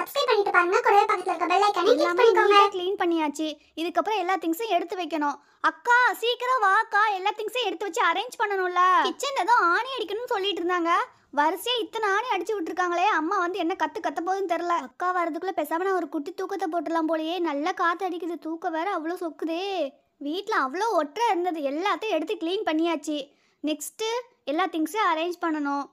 subscribe பண்ணிட்டு பாருங்க கூடவே பக்கத்துல இருக்க பெல் ஐகானை கிளிக் பண்ணிக்கோங்க க்ளீன் பண்ணியாச்சு இதுக்கப்புறம் எல்லா திங்ஸும் எடுத்து வைக்கணும் அக்கா சீக்கிரம் வாக்கா எல்லா திங்ஸையும் எடுத்து வச்சு அரேஞ்ச் பண்ணணும்ல கிச்சன்ல தான் ஆணி அடிக்கணும்னு சொல்லிட்டு இருந்தாங்க வரிசையா இத்தனை ஆணி அடிச்சு விட்டுருக்காங்களே அம்மா வந்து என்ன கத்து கத்த போகுதுன்னு தெரில அக்கா வரதுக்குள்ள பெசாம ஒரு குட்டி தூக்கத்தை போட்டுலாம் போலயே நல்லா காத்து அடிக்குது தூக்கம் வேற அவ்வளோ சொக்குதே வீட்டில் அவ்வளோ ஒற்றை இருந்தது எல்லாத்தையும் எடுத்து க்ளீன் பண்ணியாச்சு நெக்ஸ்ட்டு எல்லா திங்ஸையும் அரேஞ்ச் பண்ணணும்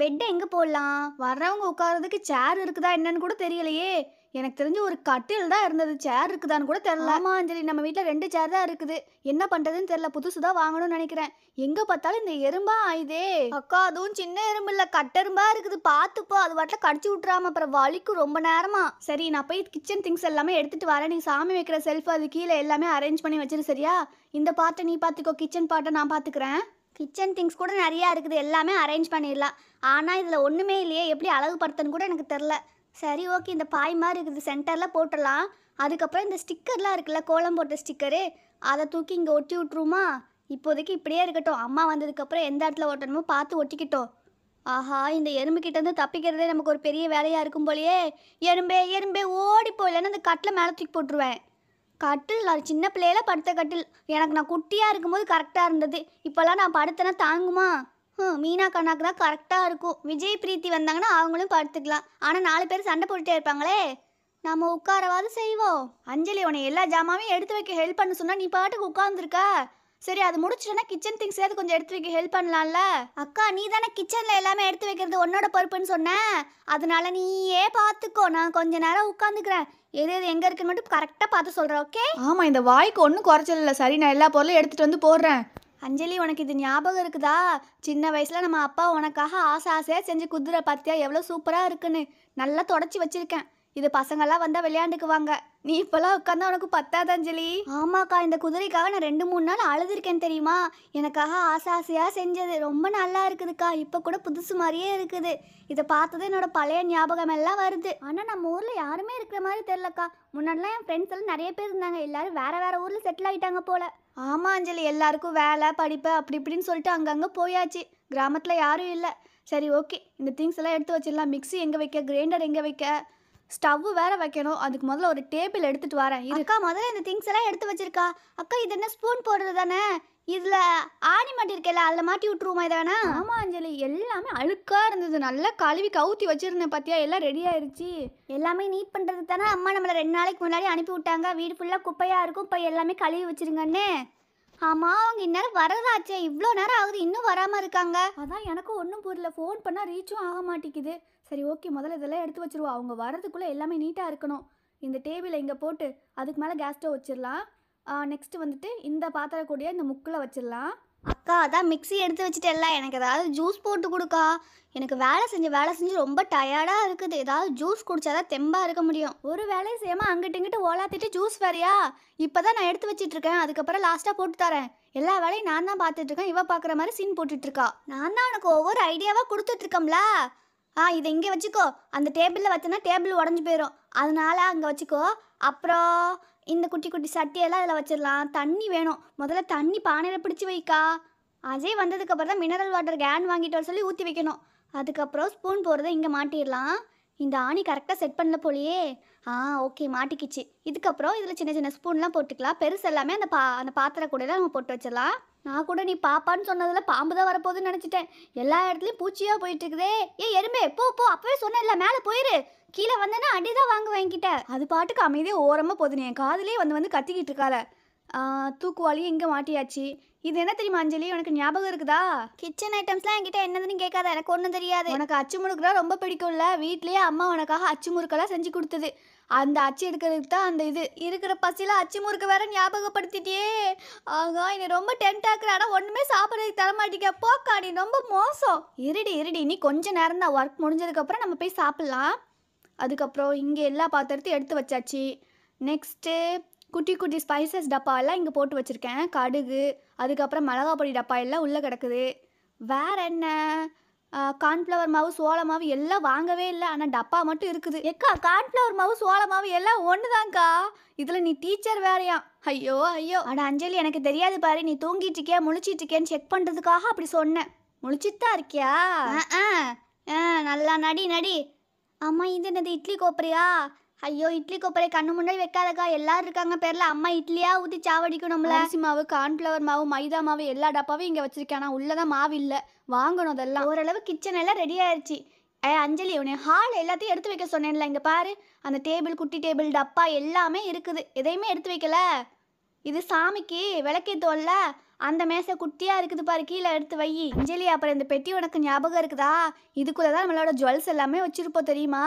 பெட்டை எங்கே போடலாம் வர்றவங்க உட்காரதுக்கு சேர் இருக்குதா என்னன்னு கூட தெரியலையே எனக்கு தெரிஞ்சு ஒரு கட்டில் தான் இருந்தது சேர் இருக்குதான்னு கூட தெரியல ஆமா அஞ்சலி நம்ம வீட்டில் ரெண்டு சேர் தான் இருக்குது என்ன பண்ணுறதுன்னு தெரியல புதுசு தான் வாங்கணும்னு நினைக்கிறேன் எங்கே பார்த்தாலும் இந்த எறும்பா ஆயுதே அக்கா அதுவும் சின்ன எறும்பு இல்லை கட்டெரும்பா இருக்குது பார்த்துப்போ அது வாட்டில் கடிச்சு விட்றாம அப்புறம் வலிக்கும் ரொம்ப நேரமா சரி நான் போய் கிச்சன் திங்ஸ் எல்லாமே எடுத்துகிட்டு வரேன் நீ சாமி வைக்கிற செல்ஃப் அது கீழே எல்லாமே அரேஞ்ச் பண்ணி வச்சிரு சரியா இந்த பாட்டை நீ பார்த்துக்கோ கிச்சன் பாட்டை நான் பார்த்துக்கிறேன் கிச்சன் திங்ஸ் கூட நிறையா இருக்குது எல்லாமே அரேஞ்ச் பண்ணிடலாம் ஆனால் இதில் ஒன்றுமே இல்லையே எப்படி அழகுபடுத்தன்னு கூட எனக்கு தெரில சரி ஓகே இந்த பாய் மாதிரி இருக்குது சென்டரில் போட்டுடலாம் அதுக்கப்புறம் இந்த ஸ்டிக்கர்லாம் இருக்குல்ல கோலம் போட்ட ஸ்டிக்கரு அதை தூக்கி இங்கே ஒட்டி விட்ருமா இப்போதைக்கு இப்படியே இருக்கட்டும் அம்மா வந்ததுக்கப்புறம் எந்த இடத்துல ஓட்டணுமோ பார்த்து ஒட்டிக்கிட்டோம் ஆஹா இந்த எறும்புக்கிட்டேருந்து தப்பிக்கிறதே நமக்கு ஒரு பெரிய வேலையாக இருக்கும் போலயே எறும்பே எறும்பே ஓடி போயிலன்னு அந்த கட்டில் மேலே தூக்கி போட்டுருவேன் கட்டில் நான் சின்ன பிள்ளையில படுத்த கட்டில் எனக்கு நான் குட்டியாக இருக்கும்போது கரெக்டாக இருந்தது இப்போல்லாம் நான் படுத்தனா தாங்குமா ம் மீனா கண்ணாக்கு தான் கரெக்டாக இருக்கும் விஜய் பிரீத்தி வந்தாங்கன்னா அவங்களும் படுத்துக்கலாம் ஆனால் நாலு பேர் சண்டை போட்டுட்டே இருப்பாங்களே நம்ம உட்காரவாது செய்வோம் அஞ்சலி உன எல்லா ஜாமாவையும் எடுத்து வைக்க ஹெல்ப் பண்ண சொன்னால் நீ பாட்டுக்கு உட்காந்துருக்க சரி அது முடிச்சிட்டனா கிச்சன் திங்ஸ் ஏதாவது கொஞ்சம் எடுத்து வைக்க ஹெல்ப் பண்ணலாம்ல அக்கா நீ தானே கிச்சனில் எல்லாமே எடுத்து வைக்கிறது உன்னோட பொறுப்புன்னு சொன்ன அதனால நீயே பார்த்துக்கோ நான் கொஞ்ச நேரம் உட்காந்துக்கிறேன் எது எது எங்கே இருக்குன்னு மட்டும் கரெக்டாக பார்த்து சொல்கிறேன் ஓகே ஆமாம் இந்த வாய்க்கு ஒன்றும் குறைச்சல் இல்லை சரி நான் எல்லா பொருளும் எடுத்துகிட்டு வந்து போடுறேன் அஞ்சலி உனக்கு இது ஞாபகம் இருக்குதா சின்ன வயசில் நம்ம அப்பா உனக்காக ஆசை ஆசையாக செஞ்சு குதிரை பார்த்தியா எவ்வளோ சூப்பராக இருக்குன்னு நல்லா தொடச்சி வச்சிருக்கேன் இது பசங்கள்லாம் வந்தால் விளையாண்டுக்குவாங்க நீ இப்போல்லாம் உட்காந்தா உனக்கு பத்தாதஞ்சலி ஆமாக்கா இந்த குதிரைக்காக நான் ரெண்டு மூணு நாள் அழுதுருக்கேன் தெரியுமா எனக்காக ஆசை ஆசையாக செஞ்சது ரொம்ப நல்லா இருக்குதுக்கா இப்போ கூட புதுசு மாதிரியே இருக்குது இதை பார்த்தது என்னோட பழைய ஞாபகம் எல்லாம் வருது ஆனால் நம்ம ஊரில் யாருமே இருக்கிற மாதிரி தெரிலக்கா முன்னாடிலாம் என் ஃப்ரெண்ட்ஸ் எல்லாம் நிறைய பேர் இருந்தாங்க எல்லாரும் வேற வேற ஊரில் செட்டில் ஆகிட்டாங்க போல ஆமாம் அஞ்சலி எல்லாருக்கும் வேலை படிப்பு அப்படி இப்படின்னு சொல்லிட்டு அங்கங்கே போயாச்சு கிராமத்தில் யாரும் இல்லை சரி ஓகே இந்த திங்ஸ் எல்லாம் எடுத்து வச்சிடலாம் மிக்சி எங்கே வைக்க கிரைண்டர் எங்கே வைக்க ஸ்டவ் வேற வைக்கணும் அதுக்கு முதல்ல ஒரு டேபிள் எடுத்துட்டு வரேன் இருக்கா முதல்ல இந்த திங்ஸ் எல்லாம் எடுத்து வச்சிருக்கா அக்கா இது என்ன ஸ்பூன் போடுறது தானே இதுல ஆணி மாட்டி இருக்கல அதுல மாட்டி விட்டுருவோமா இதை வேணா ஆமா அஞ்சலி எல்லாமே அழுக்கா இருந்தது நல்லா கழுவி கவுத்தி வச்சிருந்தேன் பாத்தியா எல்லாம் ரெடி ஆயிருச்சு எல்லாமே நீட் பண்றது தானே அம்மா நம்மள ரெண்டு நாளைக்கு முன்னாடி அனுப்பி விட்டாங்க வீடு ஃபுல்லா குப்பையா இருக்கும் இப்ப எல்லாமே கழுவி வச்சிருங்கன்னு ஆமாம் அவங்க இந்நேரம் வரதாச்சே இவ்வளோ நேரம் ஆகுது இன்னும் வராமல் இருக்காங்க அதான் எனக்கும் ஒன்றும் புரியல ஃபோன் பண்ணால் ரீச்சும் ஆக மாட்டேங்குது சரி ஓகே முதல்ல இதெல்லாம் எடுத்து வச்சிருவோம் அவங்க வரதுக்குள்ளே எல்லாமே நீட்டாக இருக்கணும் இந்த டேபிளை இங்கே போட்டு அதுக்கு மேலே கேஸ் ஸ்டவ் வச்சிடலாம் நெக்ஸ்ட்டு வந்துட்டு இந்த பாத்திரக்கூடிய இந்த முக்கில் வச்சிடலாம் அக்கா அதான் மிக்சி எடுத்து வச்சுட்டேல்ல எனக்கு ஏதாவது ஜூஸ் போட்டு கொடுக்கா எனக்கு வேலை செஞ்சு வேலை செஞ்சு ரொம்ப டயர்டாக இருக்குது ஏதாவது ஜூஸ் குடிச்சா தான் தெம்பாக இருக்க முடியும் ஒரு வேலையும் செய்யாமல் அங்கிட்டு இங்கிட்டு ஓலாத்திட்டு ஜூஸ் வரையா இப்போ தான் நான் எடுத்து வச்சிட்ருக்கேன் அதுக்கப்புறம் லாஸ்ட்டாக போட்டு தரேன் எல்லா வேலையும் நான் தான் பார்த்துட்ருக்கேன் இவ பார்க்குற மாதிரி சீன் போட்டுட்ருக்கா நான் தான் உனக்கு ஒவ்வொரு ஐடியாவாக கொடுத்துட்ருக்கோம்ல ஆ இதை இங்கே வச்சுக்கோ அந்த டேபிளில் வச்சேன்னா டேபிள் உடஞ்சி போயிடும் அதனால அங்கே வச்சுக்கோ அப்புறம் இந்த குட்டி குட்டி சட்டியெல்லாம் இதில் வச்சிடலாம் தண்ணி வேணும் முதல்ல தண்ணி பானையில் பிடிச்சி வைக்கா அஜய் வந்ததுக்கப்புறம் தான் மினரல் வாட்டர் கேன் வாங்கிட்டு வர சொல்லி ஊற்றி வைக்கணும் அதுக்கப்புறம் ஸ்பூன் போடுறத இங்கே மாட்டிடலாம் இந்த ஆணி கரெக்டாக செட் பண்ணல போலியே ஆ ஓகே மாட்டிக்கிச்சு இதுக்கப்புறம் இதில் சின்ன சின்ன ஸ்பூன்லாம் போட்டுக்கலாம் பெருசு எல்லாமே அந்த பா அந்த பாத்திர நம்ம போட்டு வச்சிடலாம் நான் கூட நீ பாப்பான்னு சொன்னதில் பாம்பு தான் வரப்போகுதுன்னு நினச்சிட்டேன் எல்லா இடத்துலையும் பூச்சியாக போயிட்டுருக்குதே ஏ எறும்பே போ போ அப்பவே சொன்னேன்ல மேலே போயிரு கீழே வந்தேன்னா அடி தான் வாங்க வாங்கிக்கிட்டேன் அது பாட்டுக்கு அமைதியே ஓரமாக போதுன்னு என் காதலே வந்து வந்து கத்திக்கிட்டு இருக்காள தூக்குவாளி எங்கே மாட்டியாச்சு இது என்ன தெரியுமா அஞ்சலி உனக்கு ஞாபகம் இருக்குதா கிச்சன் ஐட்டம்ஸ்லாம் என்கிட்ட என்னதுன்னு கேட்காத எனக்கு ஒன்றும் தெரியாது உனக்கு அச்சு முறுக்குலாம் ரொம்ப பிடிக்கும்ல வீட்லேயே அம்மா உனக்காக அச்சு முறுக்கெல்லாம் செஞ்சு கொடுத்தது அந்த அச்சு எடுக்கிறதுக்கு தான் அந்த இது இருக்கிற பசியில் அச்சு முறுக்கு வேற ஞாபகப்படுத்திட்டியே ஆகா என்னை ரொம்ப டென்ட் ஆக்குற ஆனால் ஒன்றுமே சாப்பிட்றதுக்கு தரமாட்டிக்க போக்கா நீ ரொம்ப மோசம் இருடி இருடி நீ கொஞ்ச நேரம் தான் ஒர்க் முடிஞ்சதுக்கப்புறம் நம்ம போய் சாப்பிட்லாம் அதுக்கப்புறம் இங்கே எல்லா பாத்திரத்தையும் எடுத்து வச்சாச்சு நெக்ஸ்ட்டு குட்டி குட்டி ஸ்பைசஸ் டப்பா எல்லாம் இங்கே போட்டு வச்சுருக்கேன் கடுகு அதுக்கப்புறம் மிளகா பொடி டப்பா எல்லாம் உள்ளே கிடக்குது வேற என்ன கார்ன்ஃப்ளவர் மாவு சோள மாவு எல்லாம் வாங்கவே இல்லை ஆனால் டப்பா மட்டும் இருக்குது எக்கா கார்ன்ஃப்ளவர் மாவு சோள மாவு எல்லாம் ஒன்று தான்க்கா இதில் நீ டீச்சர் வேறையா ஐயோ ஐயோ ஆனால் அஞ்சலி எனக்கு தெரியாது பாரு நீ தூங்கிட்டு இருக்கியா முழிச்சிட்டு இருக்கேன்னு செக் பண்ணுறதுக்காக அப்படி சொன்னேன் முழிச்சிட்டு தான் இருக்கியா ஆ நல்லா நடி நடி அம்மா இது என்னது இட்லி கோப்பரையா ஐயோ இட்லி கொப்பரை கண்ணு முன்னாடி வைக்காதக்கா எல்லாரும் இருக்காங்க பேர்ல அம்மா இட்லியா ஊத்தி சாவடிக்கும் நம்மள அரிசி மாவு கார்ன்ஃபிளவர் மாவு மைதா மாவு எல்லா டப்பாவும் இங்க வச்சிருக்கேன் ஆனால் உள்ளதான் மாவு இல்லை வாங்கணும் அதெல்லாம் ஓரளவு கிச்சன் எல்லாம் ரெடி ஆயிடுச்சு ஏ அஞ்சலி உனே ஹால் எல்லாத்தையும் எடுத்து வைக்க சொன்னேன்ல இங்கே பாரு அந்த டேபிள் குட்டி டேபிள் டப்பா எல்லாமே இருக்குது எதையுமே எடுத்து வைக்கல இது சாமிக்கு விளக்கேத்தோல்ல அந்த மேசை குட்டியாக இருக்குது பாரு கீழே எடுத்து வை அஞ்சலி அப்புறம் இந்த பெட்டி உனக்கு ஞாபகம் இருக்குதா இதுக்குள்ளே தான் நம்மளோட ஜுவல்ஸ் எல்லாமே வச்சுருப்போம் தெரியுமா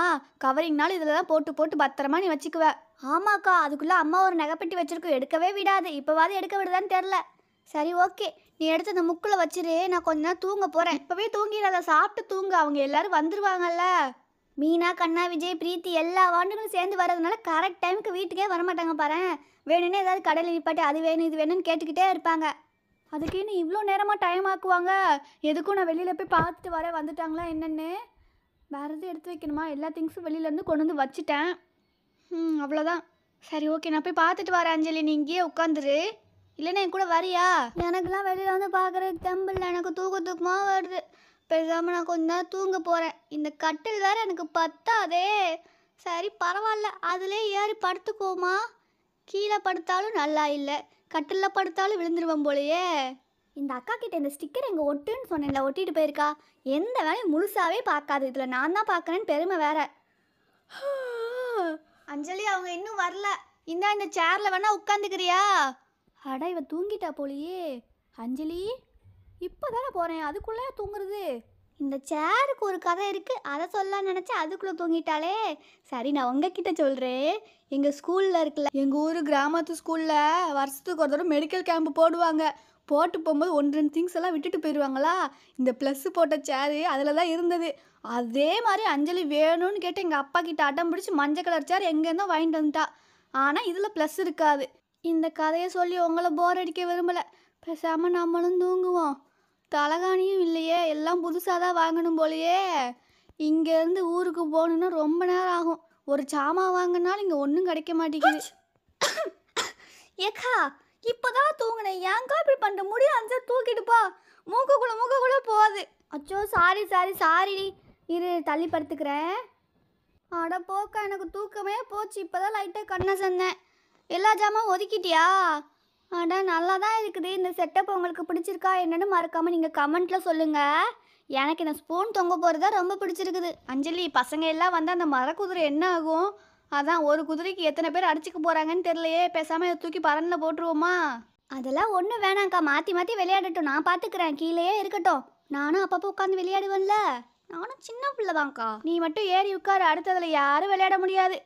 கவரிங்னாலும் இதில் தான் போட்டு போட்டு பத்திரமா நீ வச்சுக்குவ ஆமாக்கா அதுக்குள்ளே அம்மா ஒரு நகைப்பெட்டி வச்சுருக்கோம் எடுக்கவே விடாது இப்போவாது எடுக்க விடுதான்னு தெரில சரி ஓகே நீ எடுத்து அந்த முக்கில் வச்சிரு நான் கொஞ்ச நேரம் தூங்க போகிறேன் இப்போவே தூங்கிடாத சாப்பிட்டு தூங்க அவங்க எல்லாரும் வந்துருவாங்கல்ல மீனா கண்ணா விஜய் பிரீத்தி எல்லா வாண்டுகளும் சேர்ந்து வர்றதுனால கரெக்ட் டைமுக்கு வீட்டுக்கே வரமாட்டாங்க பாரு வேணும்னே ஏதாவது கடையில் நிப்பாட்டி அது வேணும் இது வேணும்னு கேட்டுக்கிட்டே இருப்பாங்க அதுக்கு இன்னும் இவ்வளோ நேரமாக டைம் ஆக்குவாங்க எதுக்கும் நான் வெளியில் போய் பார்த்துட்டு வர வந்துட்டாங்களா என்னென்னு வேறு எதுவும் எடுத்து வைக்கணுமா எல்லா திங்ஸும் வெளியிலேருந்து கொண்டு வந்து வச்சுட்டேன் அவ்வளோதான் சரி ஓகே நான் போய் பார்த்துட்டு வரேன் அஞ்சலி நீ இங்கேயே உட்காந்துரு இல்லைன்னா என் கூட வரியா எனக்குலாம் வெளியில் வந்து பார்க்குறதுக்கு இல்லை எனக்கு தூக்க தூக்கமாக வருது பேசாமல் நான் கொஞ்ச நேரம் தூங்க போகிறேன் இந்த கட்டில் வேறு எனக்கு பத்தாதே சரி பரவாயில்ல அதிலே ஏறி படுத்துக்கோமா கீழே படுத்தாலும் நல்லா இல்லை கட்டிலில் படுத்தாலும் விழுந்துருவேன் போலையே இந்த அக்கா கிட்ட இந்த ஸ்டிக்கர் எங்கே ஒட்டுன்னு சொன்னேன்ல ஒட்டிட்டு போயிருக்கா எந்த வேலையும் முழுசாவே பார்க்காது இதில் நான் தான் பார்க்குறேன்னு பெருமை வேற அஞ்சலி அவங்க இன்னும் வரல இந்தா இந்த சேரில் வேணா உட்காந்துக்கிறியா அடா இவ தூங்கிட்டா போலியே அஞ்சலி இப்போ தானே போகிறேன் அதுக்குள்ளே தூங்குறது இந்த சேருக்கு ஒரு கதை இருக்குது அதை சொல்ல நினச்சா அதுக்குள்ளே தூங்கிட்டாலே சரி நான் உங்ககிட்ட சொல்கிறேன் எங்கள் ஸ்கூலில் இருக்குல்ல எங்கள் ஊர் கிராமத்து ஸ்கூலில் வருஷத்துக்கு ஒரு தடவை மெடிக்கல் கேம்ப் போடுவாங்க போட்டு போகும்போது ஒன்று ரெண்டு திங்ஸ் எல்லாம் விட்டுட்டு போயிடுவாங்களா இந்த ப்ளஸ் போட்ட சேரு அதில் தான் இருந்தது அதே மாதிரி அஞ்சலி வேணும்னு கேட்டு எங்கள் அப்பா கிட்ட அடம் பிடிச்சி மஞ்சள் கலர் சேர் எங்கேருந்தோ வாங்கிட்டு வந்துட்டா ஆனால் இதில் ப்ளஸ் இருக்காது இந்த கதையை சொல்லி உங்களை போர் அடிக்க விரும்பலை பேசாமல் நம்மளும் தூங்குவோம் தலகாணியும் இல்லையே எல்லாம் புதுசாக தான் வாங்கணும் போலையே இங்கேருந்து ஊருக்கு போகணுன்னா ரொம்ப நேரம் ஆகும் ஒரு சாமான் வாங்கினாலும் இங்கே ஒன்றும் கிடைக்க மாட்டேங்குது ஏக்கா இப்போதான் தூங்கினேன் ஏங்கா இப்படி பண்ணுற முடி அந்த தூக்கிட்டுப்பா மூக்குக்குள்ள மூக்குக்குள்ள போகாது அச்சோ சாரி சாரி சாரி இரு தள்ளி படுத்துக்கிறேன் அட போக்கா எனக்கு தூக்கமே போச்சு இப்போதான் லைட்டாக கண்ணை சந்தேன் எல்லா ஜாமான் ஒதுக்கிட்டியா ஆனால் நல்லா தான் இருக்குது இந்த செட்டப் உங்களுக்கு பிடிச்சிருக்கா என்னென்னு மறக்காமல் நீங்கள் கமெண்ட்டில் சொல்லுங்கள் எனக்கு இந்த ஸ்பூன் தொங்க போகிறதா ரொம்ப பிடிச்சிருக்குது அஞ்சலி பசங்க எல்லாம் வந்து அந்த மரக்குதிரை என்ன ஆகும் அதான் ஒரு குதிரைக்கு எத்தனை பேர் அடிச்சுக்க போகிறாங்கன்னு தெரியலையே பேசாமல் இதை தூக்கி பரனில் போட்டுருவோமா அதெல்லாம் ஒன்றும் வேணாங்க்கா மாற்றி மாற்றி விளையாடட்டும் நான் பார்த்துக்கிறேன் கீழேயே இருக்கட்டும் நானும் அப்பப்போ உட்காந்து விளையாடுவேன்ல நானும் சின்ன பிள்ளைதான்க்கா நீ மட்டும் ஏறி உட்காரு அடுத்ததில் யாரும் விளையாட முடியாது